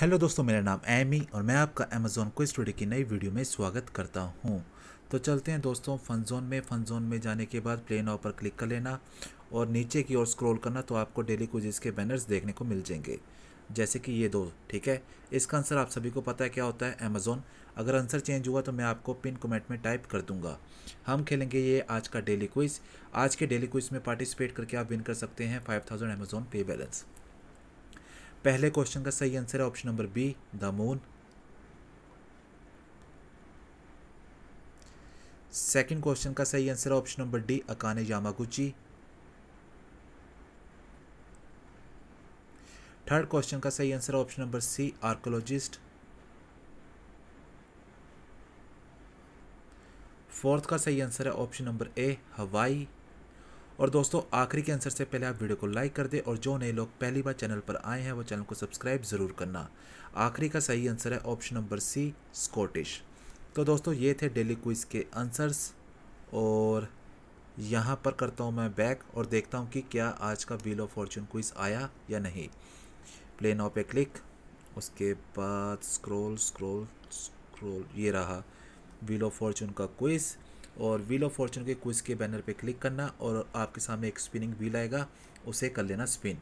hello दोस्तों मेरा नाम एमी और मैं आपका अमेजोन को स्टोरी की नई वीडियो में स्वागत करता हूं तो चलते हैं दोस्तों फन जोन में फन जोन में जाने के बाद प्ले नाव पर क्लिक कर लेना और नीचे की ओर स्क्रॉल करना तो आपको डेली क्विजेज़ के बैनर्स देखने को मिल जाएंगे जैसे कि ये दो ठीक है इसका आंसर आप सभी को पता है क्या होता है अमेजोन अगर आंसर चेंज हुआ तो मैं आपको पिन कमेंट में टाइप कर दूंगा हम खेलेंगे ये आज का डेली क्विज़ आज के डेली क्विज़ में पार्टिसिपेट करके आप विन कर सकते हैं five thousand Amazon pay balance पहले क्वेश्चन का सही आंसर है option number B the moon second question का सही आंसर है option number D Akane Yamaguchi third question का सही आंसर है option number C archaeologist fourth का सही आंसर है ऑप्शन नंबर ए हवाई और दोस्तों आखिरी के आंसर से पहले आप वीडियो को लाइक कर दें और जो नए लोग पहली बार चैनल पर आए हैं वो चैनल को सब्सक्राइब ज़रूर करना आखिरी का सही आंसर है ऑप्शन नंबर सी स्कॉटिश तो दोस्तों ये थे डेली क्विज़ के आंसर्स और यहाँ पर करता हूँ मैं बैक और देखता हूँ कि क्या आज का व्हील ऑफ फॉर्चून क्विज़ आया या नहीं प्ले ऑफ पे क्लिक उसके बाद स्क्रोल स्क्रोल स्क्रोल ये रहा व्हील ऑफ फॉर्चून का क्विज़ और व्हील ऑफ फॉर्चून के क्विज़ के बैनर पे क्लिक करना और आपके सामने एक स्पिनिंग व्हील आएगा उसे कर लेना स्पिन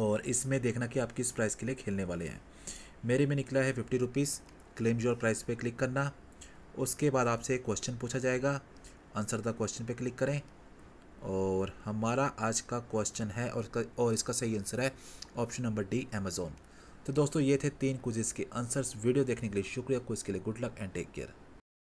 और इसमें देखना कि आप किस प्राइस के लिए खेलने वाले हैं मेरे में निकला है fifty rupees claim your prize पे क्लिक करना उसके बाद आपसे एक क्वेश्चन पूछा जाएगा आंसर द क्वेश्चन पे क्लिक करें और हमारा आज का क्वेश्चन है और इसका और इसका सही आंसर है ऑप्शन नंबर डी अमेज़ोन तो दोस्तों ये थे तीन क्विज़ के आंसर्स वीडियो देखने के लिए शुक्रिया क्विज़ के लिए good luck and take care